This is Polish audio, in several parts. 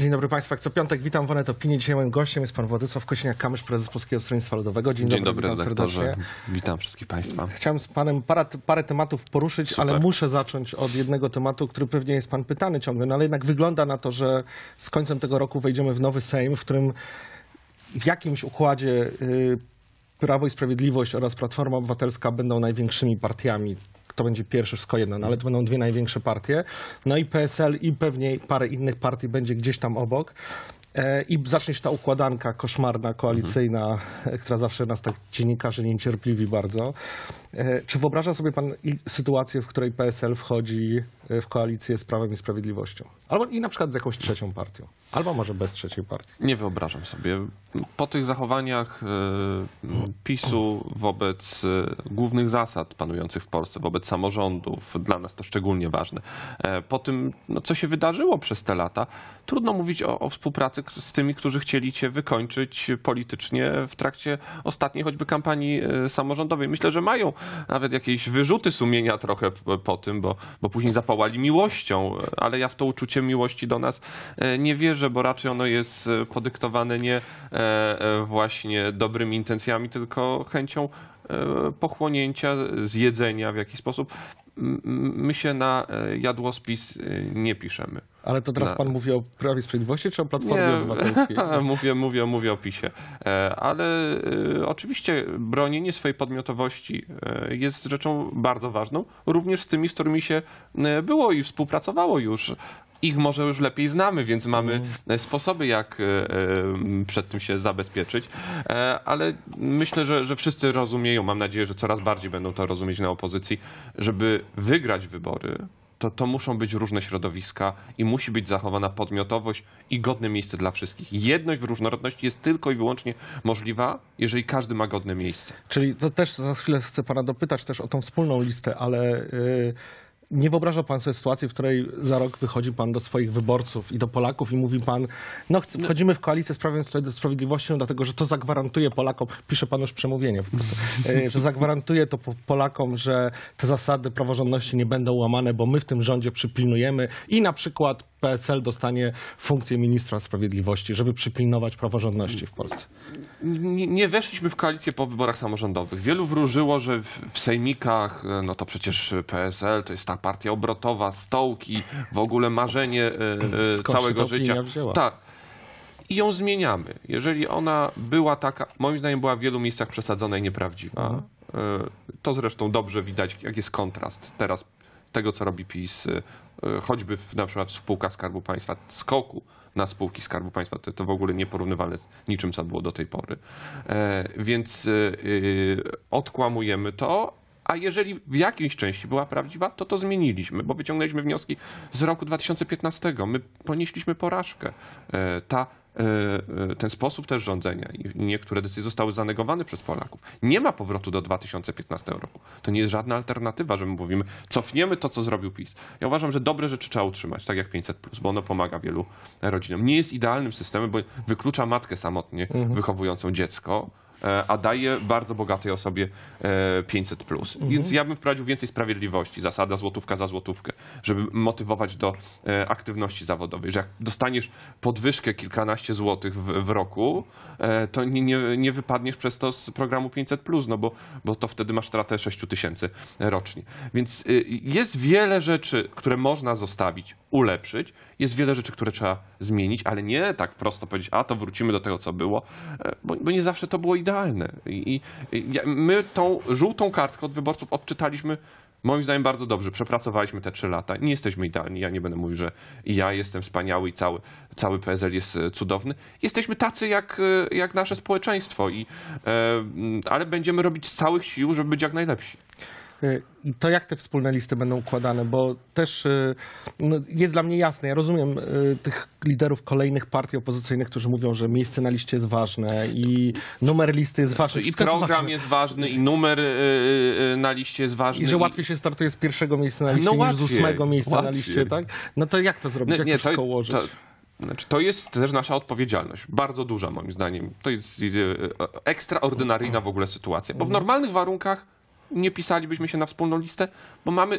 Dzień dobry Państwu. Jak co piątek witam w Onet Opinii. Dzisiaj moim gościem jest pan Władysław Kosiniak-Kamysz, prezes Polskiego Stronnictwa Ludowego. Dzień, Dzień dobry, dobry serdecznie. Witam wszystkich Państwa. Chciałem z panem parę, parę tematów poruszyć, Super. ale muszę zacząć od jednego tematu, który pewnie jest pan pytany ciągle, no ale jednak wygląda na to, że z końcem tego roku wejdziemy w nowy Sejm, w którym w jakimś układzie y, Prawo i Sprawiedliwość oraz Platforma Obywatelska będą największymi partiami kto będzie pierwszy, wszystko jedno, no, ale to będą dwie największe partie. No i PSL i pewnie parę innych partii będzie gdzieś tam obok. E, I zacznie się ta układanka koszmarna, koalicyjna, mhm. która zawsze nas tak dziennikarze niecierpliwi bardzo. E, czy wyobraża sobie pan sytuację, w której PSL wchodzi w koalicję z Prawem i Sprawiedliwością? Albo i na przykład z jakąś trzecią partią? Albo może bez trzeciej partii. Nie wyobrażam sobie. Po tych zachowaniach e, PiSu wobec e, głównych zasad panujących w Polsce, wobec samorządów, dla nas to szczególnie ważne, e, po tym, no, co się wydarzyło przez te lata, trudno mówić o, o współpracy z tymi, którzy chcieli cię wykończyć politycznie w trakcie ostatniej choćby kampanii samorządowej. Myślę, że mają nawet jakieś wyrzuty sumienia trochę po tym, bo, bo później zapałali miłością, ale ja w to uczucie miłości do nas nie wierzę wierzę, bo raczej ono jest e, podyktowane nie e, e, właśnie dobrymi intencjami, tylko chęcią pochłonięcia, zjedzenia w jakiś sposób. My się na jadłospis nie piszemy. Ale to teraz na... pan mówi o Prawie Sprawiedliwości czy o Platformie nie, Obywatelskiej? mówię, mówię, mówię o PiSie. Ale oczywiście bronienie swojej podmiotowości jest rzeczą bardzo ważną, również z tymi, z którymi się było i współpracowało już ich może już lepiej znamy, więc mamy mm. E, sposoby, jak e, e, przed tym się zabezpieczyć. Ale myślę, że, że wszyscy rozumieją, mam nadzieję, że coraz bardziej będą to rozumieć na opozycji, żeby wygrać wybory, to, to muszą być różne środowiska i musi być zachowana podmiotowość i godne miejsce dla wszystkich. Jedność w różnorodności jest tylko i wyłącznie możliwa, jeżeli każdy ma godne miejsce. Czyli to też za chwilę chcę pana dopytać też o tą wspólną listę, ale. Yy nie wyobraża pan sobie sytuacji, w której za rok wychodzi pan do swoich wyborców i do Polaków i mówi pan, no, no. wchodzimy w koalicję z Prawem Sprawiedliwością, no, dlatego że to zagwarantuje Polakom, pisze pan już przemówienie, e, że zagwarantuje to Polakom, że te zasady praworządności nie będą łamane, bo my w tym rządzie przypilnujemy i na przykład PSL dostanie funkcję ministra sprawiedliwości, żeby przypilnować praworządności w Polsce? Nie, nie weszliśmy w koalicję po wyborach samorządowych. Wielu wróżyło, że w, w sejmikach, e, no to przecież PSL to jest ta partia obrotowa, stołki, w ogóle marzenie e, e, całego życia. Tak. I ją zmieniamy. Jeżeli ona była taka, moim zdaniem była w wielu miejscach przesadzona i nieprawdziwa. Aha. To zresztą dobrze widać, jak jest kontrast teraz tego, co robi PiS, y, y, choćby w, na przykład spółka Skarbu Państwa, skoku na spółki Skarbu Państwa, to, to w ogóle nieporównywalne z niczym, co było do tej pory. E, więc y, odkłamujemy to, a jeżeli w jakiejś części była prawdziwa, to to zmieniliśmy, bo wyciągnęliśmy wnioski z roku 2015. My ponieśliśmy porażkę. E, ta E, e, ten sposób też rządzenia i niektóre decyzje zostały zanegowane przez Polaków. Nie ma powrotu do 2015 roku. To nie jest żadna alternatywa, że my mówimy, cofniemy to, co zrobił PiS. Ja uważam, że dobre rzeczy trzeba utrzymać, tak jak 500, bo ono pomaga wielu rodzinom. Nie jest idealnym systemem, bo wyklucza matkę samotnie mhm. wychowującą dziecko E, a daje bardzo bogatej osobie 500. E, plus. Mhm. Więc ja bym wprowadził więcej sprawiedliwości, zasada złotówka za złotówkę, żeby motywować do e, aktywności zawodowej, że jak dostaniesz podwyżkę kilkanaście złotych w, w roku, to nie, nie, nie, wypadniesz przez to z programu 500, plus, no bo, bo to wtedy masz stratę 6 tysięcy rocznie. Więc y, jest wiele rzeczy, które można zostawić, ulepszyć, jest wiele rzeczy, które trzeba zmienić, ale nie tak prosto powiedzieć, a to wrócimy do tego, co było, bo, bo nie zawsze to było idealne idealne. I, i my tą żółtą kartkę od wyborców odczytaliśmy moim zdaniem bardzo dobrze. Przepracowaliśmy te trzy lata. Nie jesteśmy idealni. Ja nie będę mówił, że ja jestem wspaniały i cały, cały PSL jest e, cudowny. Jesteśmy tacy jak, e, jak nasze społeczeństwo, i, e, ale będziemy robić z całych sił, żeby być jak najlepsi. E, I to jak te wspólne listy będą układane? Bo też e, no, jest dla mnie jasne, ja rozumiem e, tych liderów kolejnych partii opozycyjnych, którzy mówią, że miejsce na liście jest ważne i numer listy jest ważny. I program jest ważny, i numer na liście jest ważny. I że łatwiej się startuje z pierwszego miejsca na no liście no, niż łatwiej, z ósmego miejsca łatwiej. na liście, tak? No to jak to zrobić? No jak nie, to wszystko ułożyć? To, znaczy, to jest też nasza odpowiedzialność, bardzo duża moim zdaniem. To jest ekstraordynaryjna w ogóle sytuacja, bo w mhm. normalnych warunkach nie pisalibyśmy się na wspólną listę, bo mamy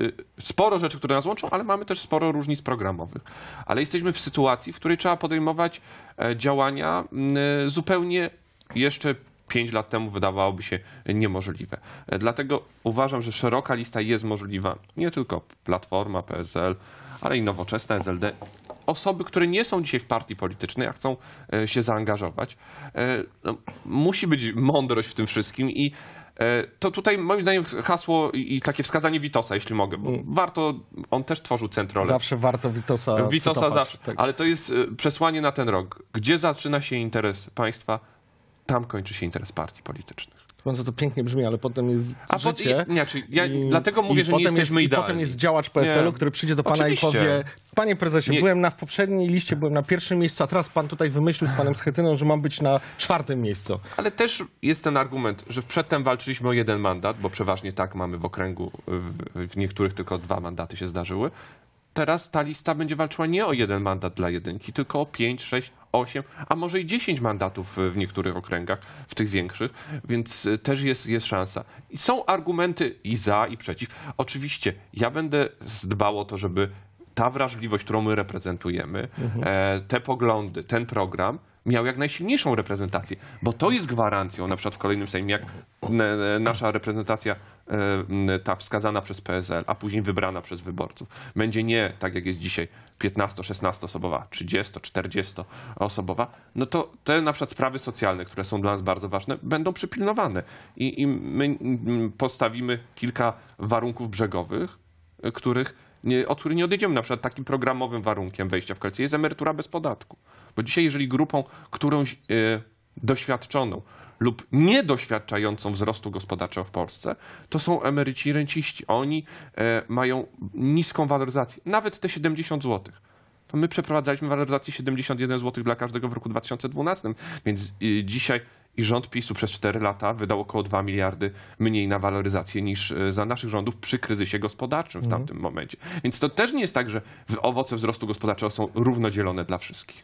y, sporo rzeczy, które nas łączą, ale mamy też sporo różnic programowych. Ale jesteśmy w sytuacji, w której trzeba podejmować e, działania zupełnie jeszcze 5 lat temu wydawałoby się niemożliwe. E, dlatego uważam, że szeroka lista jest możliwa. Nie tylko Platforma, PSL, ale i nowoczesna SLD. Osoby, które nie są dzisiaj w partii politycznej, a chcą e, się zaangażować. No, musi być mądrość w tym wszystkim i E, to tutaj moim zdaniem hasło i takie wskazanie Witosa, jeśli mogę, bo mm. warto, on też tworzył centrolę. Zawsze warto Witosa Witosa zawsze, tak. ale to jest e, przesłanie na ten rok. Gdzie zaczyna się interes państwa, tam kończy się interes partii politycznej. Skąd to pięknie brzmi, ale potem jest A życie. Pod, inaczej, ja i, dlatego mówię, i że nie jesteśmy jest, idealni. Potem jest działacz PSL-u, który przyjdzie do pana Oczywiście. i powie Panie prezesie, nie. byłem na w poprzedniej liście, byłem na pierwszym miejscu, a teraz pan tutaj wymyślił z panem Schetyną, że mam być na czwartym miejscu. Ale też jest ten argument, że przedtem walczyliśmy o jeden mandat, bo przeważnie tak mamy w okręgu, w, w niektórych tylko dwa mandaty się zdarzyły teraz ta lista będzie walczyła nie o jeden mandat dla jedynki, tylko o pięć, sześć, 8, a może i 10 mandatów w niektórych okręgach, w tych większych, więc e, też jest, jest szansa. I są argumenty i za, i przeciw. Oczywiście ja będę dbał o to, żeby ta wrażliwość, którą my reprezentujemy, mhm. E, te poglądy, ten program, miał jak najsilniejszą reprezentację, bo to jest gwarancją, na przykład w kolejnym Sejmie, jak e, nasza reprezentacja e, ta wskazana przez PSL, a później wybrana przez wyborców, będzie nie tak jak jest dzisiaj 15-16 osobowa, 30-40 osobowa, no to te na przykład sprawy socjalne, które są dla nas bardzo ważne, będą przypilnowane i, i my postawimy kilka warunków brzegowych, e, których nie, od których nie odejdziemy. Na przykład takim programowym warunkiem wejścia w koalicję jest emerytura bez podatku. Bo dzisiaj, jeżeli grupą którąś e, doświadczoną lub niedoświadczającą wzrostu gospodarczego w Polsce, to są emeryci i renciści. Oni e, mają niską waloryzację, nawet te 70 zł. To my przeprowadzaliśmy waloryzację 71 zł dla każdego w roku 2012, więc y, dzisiaj i rząd PiSu przez 4 lata wydał około 2 miliardy mniej na waloryzację niż e, za naszych rządów przy kryzysie gospodarczym w mhm. tamtym momencie. Więc to też nie jest tak, że owoce wzrostu gospodarczego są równodzielone dla wszystkich.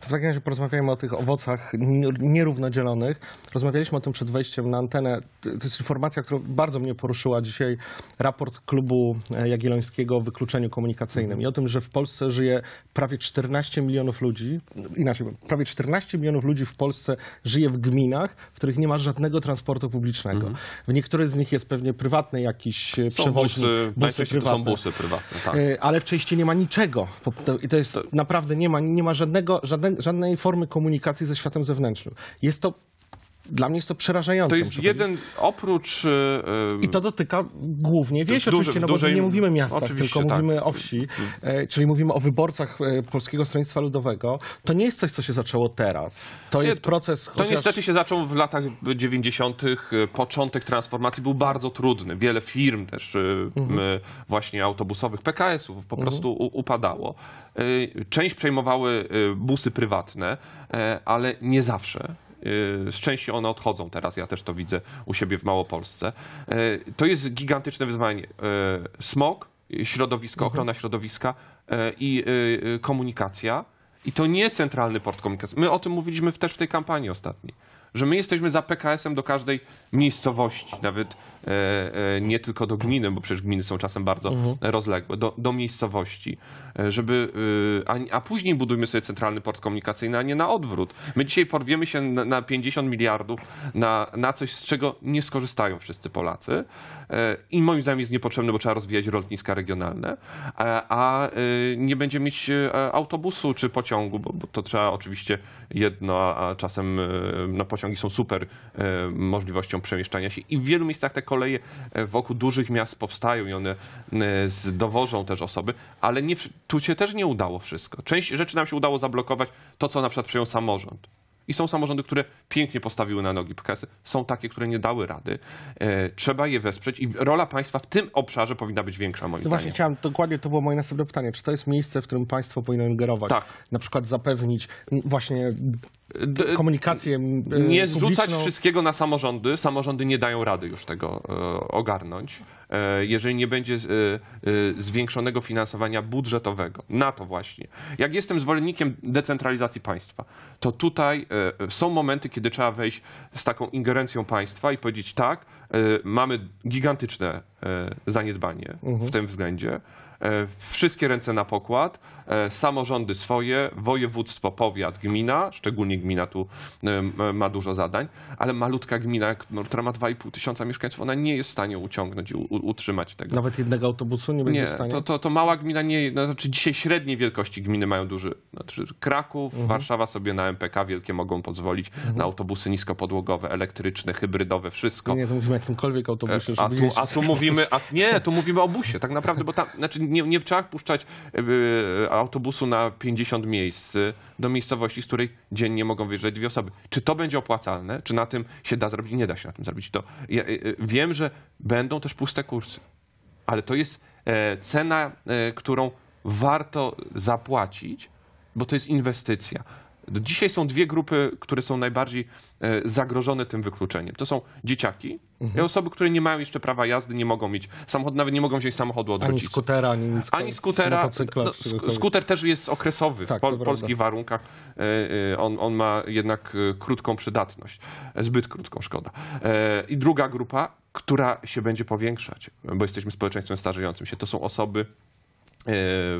W takim razie porozmawiajmy o tych owocach nierównodzielonych. Rozmawialiśmy o tym przed wejściem na antenę. To jest informacja, która bardzo mnie poruszyła dzisiaj. Raport Klubu e, Jagiellońskiego o wykluczeniu komunikacyjnym i o tym, że w Polsce żyje prawie 14 milionów ludzi, inaczej, prawie 14 milionów ludzi w Polsce żyje w gminie w których nie ma żadnego transportu publicznego. Mhm. W niektórych z nich jest pewnie prywatny jakiś e, są przewoźnik. Busy, busy prywatne. są busy prywatne, tak. E, ale w części nie ma niczego. I to jest naprawdę nie ma, nie ma żadnego, żadnej, żadnej formy komunikacji ze światem zewnętrznym. Jest to dla mnie jest to przerażające. To jest jeden, oprócz... Yy, I to dotyka głównie wieś oczywiście, no dużej, nie mówimy miasta, tylko tak. mówimy o wsi, e, czyli mówimy o wyborcach e, Polskiego Stronnictwa Ludowego. To nie jest coś, co się zaczęło teraz. To nie, jest proces... To niestety się zaczął w latach 90. Początek transformacji był bardzo trudny. Wiele firm też y, mhm. Y, właśnie autobusowych, PKS-ów po mhm. prostu upadało. Część przejmowały busy prywatne, e, ale nie zawsze. Y, z części one odchodzą teraz, ja też to widzę u siebie w Małopolsce. Y, to jest gigantyczne wyzwanie. Y, smog, środowisko, mhm. ochrona środowiska i komunikacja. I to nie centralny port komunikacji. My o tym mówiliśmy też w tej kampanii ostatniej że my jesteśmy za PKS-em do każdej miejscowości, nawet e, e, nie tylko do gminy, bo przecież gminy są czasem bardzo mhm. rozległe, do, do miejscowości, e, żeby, e, a, a, później budujmy sobie centralny port komunikacyjny, a nie na odwrót. My dzisiaj porwiemy się na, na 50 miliardów na, na coś, z czego nie skorzystają wszyscy Polacy e, i moim zdaniem jest niepotrzebne, bo trzeba rozwijać lotniska regionalne, a, a nie będzie mieć autobusu czy pociągu, bo, bo to trzeba oczywiście jedno, a czasem na pociąg pociągi są super e, możliwością przemieszczania się i w wielu miejscach te koleje e, wokół dużych miast powstają i one e, zdowożą też osoby, ale nie, tu się też nie udało wszystko. Część rzeczy nam się udało zablokować, to co na przykład przyjął samorząd. I są samorządy, które pięknie postawiły na nogi pks są takie, które nie dały rady. E, trzeba je wesprzeć i rola państwa w tym obszarze powinna być większa, moim no zdaniem. Właśnie chciałem, dokładnie to było moje następne pytanie. Czy to jest miejsce, w którym państwo powinno ingerować? Tak. Na przykład zapewnić właśnie e, komunikację e, Nie publiczną. zrzucać wszystkiego na samorządy. Samorządy nie dają rady już tego ogarnąć. E, jeżeli nie będzie e, e, zwiększonego finansowania budżetowego. Na to właśnie. Jak jestem zwolennikiem decentralizacji państwa, to tutaj są momenty, kiedy trzeba wejść z taką ingerencją państwa i powiedzieć tak, mamy gigantyczne zaniedbanie mhm. w tym względzie. E, wszystkie ręce na pokład, e, samorządy swoje, województwo, powiat, gmina, szczególnie gmina tu e, ma dużo zadań, ale malutka gmina, no, która ma 2,5 tysiąca mieszkańców, ona nie jest w stanie uciągnąć i utrzymać tego. Nawet jednego autobusu nie będzie nie, w stanie? To, to, to mała gmina nie, no, znaczy dzisiaj średniej wielkości gminy mają duży, znaczy Kraków, mhm. Warszawa sobie na MPK wielkie mogą pozwolić, mhm. na autobusy niskopodłogowe, elektryczne, hybrydowe, wszystko. Nie, to mówimy o jakimkolwiek autobusie. A tu, a tu mówimy, a nie, tu mówimy o busie, tak naprawdę, bo tam, znaczy nie, nie trzeba puszczać e, e, autobusu na 50 miejsc e, do miejscowości, z której dziennie mogą wyjeżdżać dwie osoby. Czy to będzie opłacalne? Czy na tym się da zrobić? Nie da się na tym zrobić. To ja wiem, że będą też puste kursy, ale to jest cena, którą warto zapłacić, bo to jest inwestycja. Dzisiaj są dwie grupy, które są najbardziej e, zagrożone tym wykluczeniem. To są dzieciaki mhm. i osoby, które nie mają jeszcze prawa jazdy, nie mogą mieć samochodu, nawet nie mogą wziąć samochodu od ani rodziców. Skutera, ani, sko- ani skutera, no, skuter też jest okresowy tak, w polskich warunkach. E, e, on, on ma jednak krótką przydatność, zbyt krótką, szkoda. I druga grupa, która się będzie powiększać, bo jesteśmy społeczeństwem starzejącym się, to są osoby E,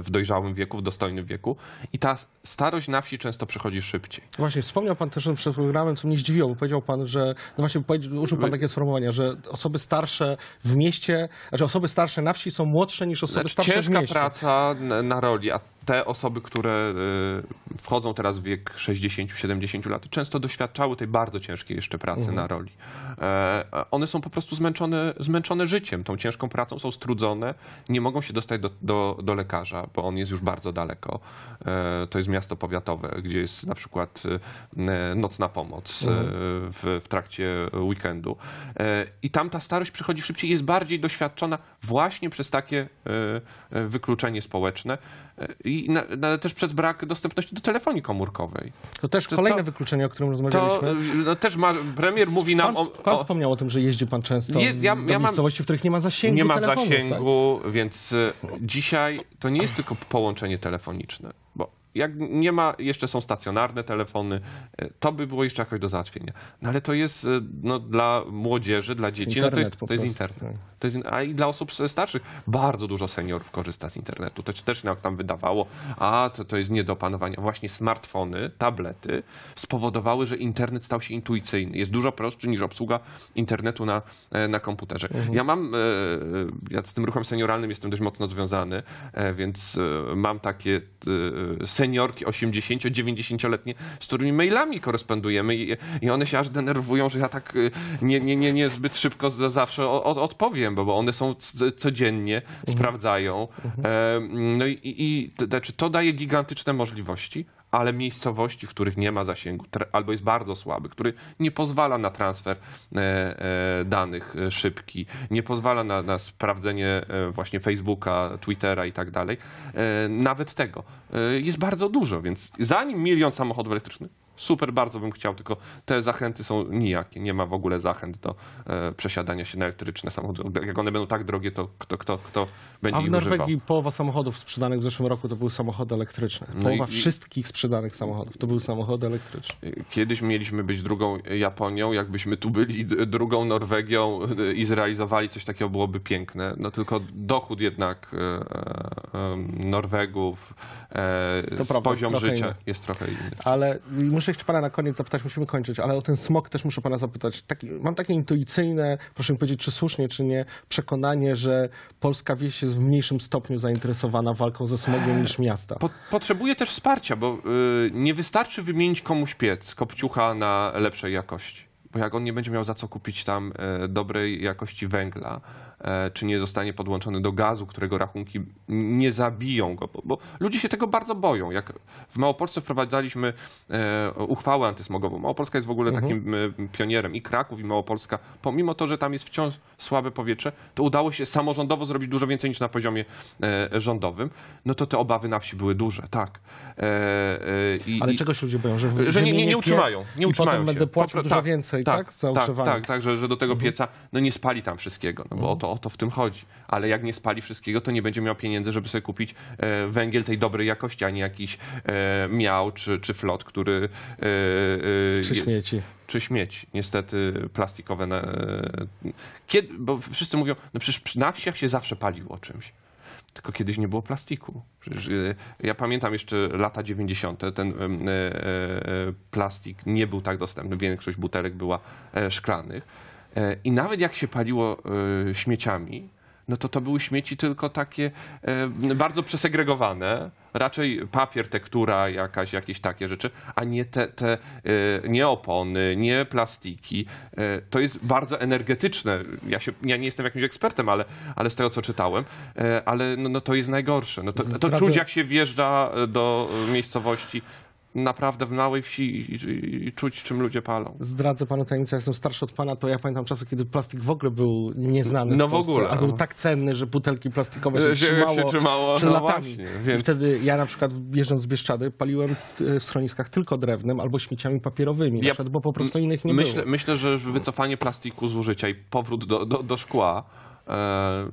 w dojrzałym wieku, w dostojnym wieku. I ta starość na wsi często przechodzi szybciej. Właśnie, wspomniał Pan też przed programem, co mnie zdziwiło, bo powiedział Pan, że, no właśnie użył Pan takie sformułowania, że osoby starsze w mieście, znaczy osoby starsze na wsi są młodsze niż osoby znaczy, starsze w mieście. Ciężka praca na roli, a te osoby, które y, wchodzą teraz w wiek 60-70 lat, często doświadczały tej bardzo ciężkiej jeszcze pracy mhm. na roli. E, one są po prostu zmęczone, zmęczone życiem, tą ciężką pracą, są strudzone, nie mogą się dostać do, do, do lekarza, bo on jest już bardzo daleko. E, to jest miasto powiatowe, gdzie jest na przykład y, e, nocna pomoc mhm. w, w trakcie weekendu. I tam ta starość przychodzi szybciej, jest bardziej doświadczona właśnie przez takie wykluczenie społeczne i na, na, też przez brak dostępności do telefonii komórkowej. To też to, kolejne to, wykluczenie, o którym rozmawialiśmy. To, y, no, też ma, premier mówi nam... Pan, o, pan o, wspomniał o tym, że jeździ pan często je, ja, do ja miejscowości, mam, w których nie ma zasięgu Nie ma tak? zasięgu, tak. więc y, dzisiaj to nie jest tylko połączenie telefoniczne, bo jak nie ma, jeszcze są stacjonarne telefony, e, to by było jeszcze jakoś do załatwienia. No ale to jest e, no, dla młodzieży, dla dzieci, no to jest, to jest internet. Tak. To jest, a i dla osób starszych bardzo dużo seniorów korzysta z internetu. To też nam tam wydawało, a to, to jest nie do opanowania. Właśnie smartfony, tablety spowodowały, że internet stał się intuicyjny. Jest dużo prostszy niż obsługa internetu na, e, na komputerze. Mhm. Ja mam, ja z tym ruchem senioralnym jestem dość mocno związany, więc mam takie senioralne seniorki 80-90-letnie, z którymi mailami korespondujemy i, i one się aż denerwują, że ja tak y, nie, nie, nie, nie zbyt szybko zawsze odpowiem, bo, bo one są codziennie, mhm. sprawdzają. Mhm. E, mm, no i, i to, znaczy to daje gigantyczne możliwości, ale miejscowości, w których nie ma zasięgu albo jest bardzo słaby, który nie pozwala na transfer e, e, danych e, szybki, nie pozwala na, na sprawdzenie właśnie Facebooka, Twittera i tak dalej. Nawet tego jest bardzo dużo, więc zanim milion samochodów elektrycznych, Super, bardzo bym chciał, tylko te zachęty są nijakie. Nie ma w ogóle zachęt do e, przesiadania się na elektryczne samochody. Jak one będą tak drogie, to kto, kto, kto będzie A w używał? Norwegii połowa samochodów sprzedanych w zeszłym roku to były samochody elektryczne. No połowa i- wszystkich sprzedanych samochodów to były samochody elektryczne. E, kiedyś mieliśmy być drugą Japonią, jakbyśmy tu byli drugą Norwegią e, i zrealizowali coś takiego, byłoby piękne. No tylko dochód jednak e, e, Norwegów, e, To prawda, poziom życia inny. jest trochę inny. Ale muszę też jeszcze pana na koniec zapytać, musimy kończyć, ale o ten smog też muszę pana zapytać. Taki, mam takie intuicyjne, proszę mi powiedzieć, czy słusznie, czy nie, przekonanie, że polska wieś jest w mniejszym stopniu zainteresowana walką ze smogiem niż miasta. Po, potrzebuje też wsparcia, bo y, nie wystarczy wymienić komuś piec, kopciucha na lepszej jakości. Bo jak on nie będzie miał za co kupić tam y, dobrej jakości węgla, E, czy nie zostanie podłączony do gazu, którego rachunki nie zabiją go, bo, bo ludzie się tego bardzo boją. Jak w Małopolsce wprowadzaliśmy e, uchwałę antysmogową. Małopolska jest w ogóle mhm. takim e, pionierem i Kraków, i Małopolska. Pomimo to, że tam jest wciąż słabe powietrze, to udało się samorządowo zrobić dużo więcej niż na poziomie rządowym. No to te obawy na wsi były duże, tak. I, Ale i, czego się ludzie boją? Że, że, że nie, nie, nie utrzymają. Nie utrzymają potem się. będę płacił dużo tak, więcej, tak? Tak, tak, tak, tak że, że do tego mhm. pieca no nie spali tam wszystkiego, no bo mhm. o to o to w tym chodzi. Ale jak nie spali wszystkiego, to nie będzie miał pieniędzy, żeby sobie kupić e, węgiel tej dobrej jakości, a nie jakiś e, miał czy, czy flot, który. E, czy jest, śmieci. Czy śmieci, niestety plastikowe. Kiedy, bo wszyscy mówią, no przecież na wsiach się zawsze paliło czymś. Tylko kiedyś nie było plastiku. Przecież ja pamiętam jeszcze lata 90. Ten plastik nie był tak dostępny. Większość butelek była szklanych E, I nawet jak się paliło e, śmieciami, no to to były śmieci tylko takie e, bardzo przesegregowane, raczej papier, tektura, jakaś, jakieś takie rzeczy, a nie te, te nie opony, nie plastiki. To jest bardzo energetyczne. Ja, się, ja nie jestem jakimś ekspertem, ale, ale z tego, co czytałem, ale no, no to jest najgorsze. No to, to czuć, jak się wjeżdża do miejscowości naprawdę w małej wsi i, i czuć, czym ludzie palą. Zdradzę panu tajemnicę, jestem starszy od pana, to ja pamiętam czasy, kiedy plastik w ogóle był nieznany. No w, w ogóle. A był tak cenny, że butelki plastikowe się, że trzymało, się trzymało no latami. Właśnie, więc... I wtedy ja na przykład jeżdżąc z Bieszczady paliłem e, w schroniskach tylko drewnem albo śmieciami papierowymi, ja... przykład, bo po prostu innych nie myślę, było. Myślę, że wycofanie plastiku z użycia i powrót do, do, do szkła E,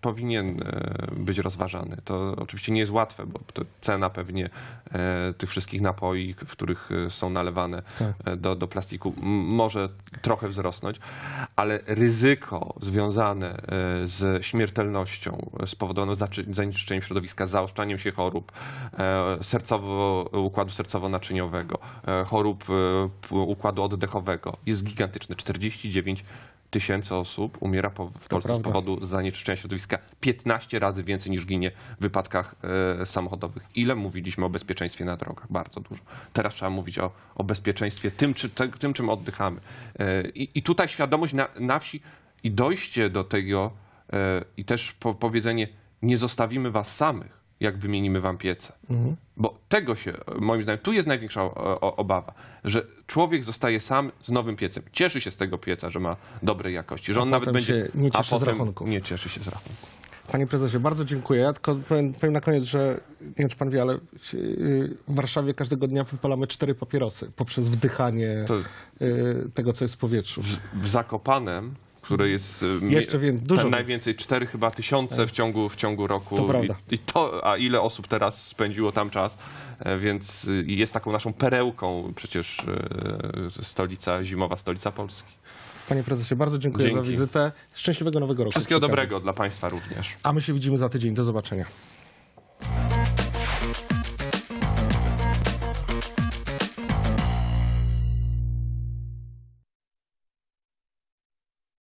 powinien e, być rozważany. To oczywiście nie jest łatwe, bo cena pewnie e, tych wszystkich napoi, w których są nalewane tak. do, do plastiku, może trochę wzrosnąć, ale ryzyko związane z śmiertelnością spowodowaną zanieczyszczeniem środowiska, zaoszczaniem się chorób sercowo, układu sercowo-naczyniowego, chorób układu oddechowego jest gigantyczne. 49 tysięcy osób umiera po, w Polsce prawda. z powodu zanieczyszczenia środowiska 15 razy więcej niż ginie w wypadkach e, samochodowych. Ile mówiliśmy o bezpieczeństwie na drogach? Bardzo dużo. Teraz trzeba mówić o, o bezpieczeństwie tym, czy, te, tym, czym oddychamy. E, i, I, tutaj świadomość na, na, wsi i dojście do tego e, i też po, powiedzenie nie zostawimy was samych jak wymienimy wam piece. Mhm. Bo tego się, moim zdaniem, tu jest największa obawa, że człowiek zostaje sam z nowym piecem. Cieszy się z tego pieca, że ma dobrej jakości, że on nawet będzie... nie cieszy a potem z rachunków. Nie cieszy się z rachunków. Panie prezesie, bardzo dziękuję. Ja tylko powiem, powiem, na koniec, że nie wiem, czy pan wie, ale y, w Warszawie każdego dnia wypalamy cztery papierosy poprzez wdychanie to y, tego, co jest w powietrzu. W, w Zakopanem które jest e, Jeszcze dużo najwięcej 4 chyba tysiące tak. w ciągu, w ciągu roku. To I, I, to, a ile osób teraz spędziło tam czas, e, więc e, jest taką naszą perełką przecież stolica, zimowa stolica Polski. Panie prezesie, bardzo dziękuję Dzięki. za wizytę. Szczęśliwego nowego roku. Wszystkiego dobrego dla Państwa również. A my się widzimy za tydzień. Do zobaczenia.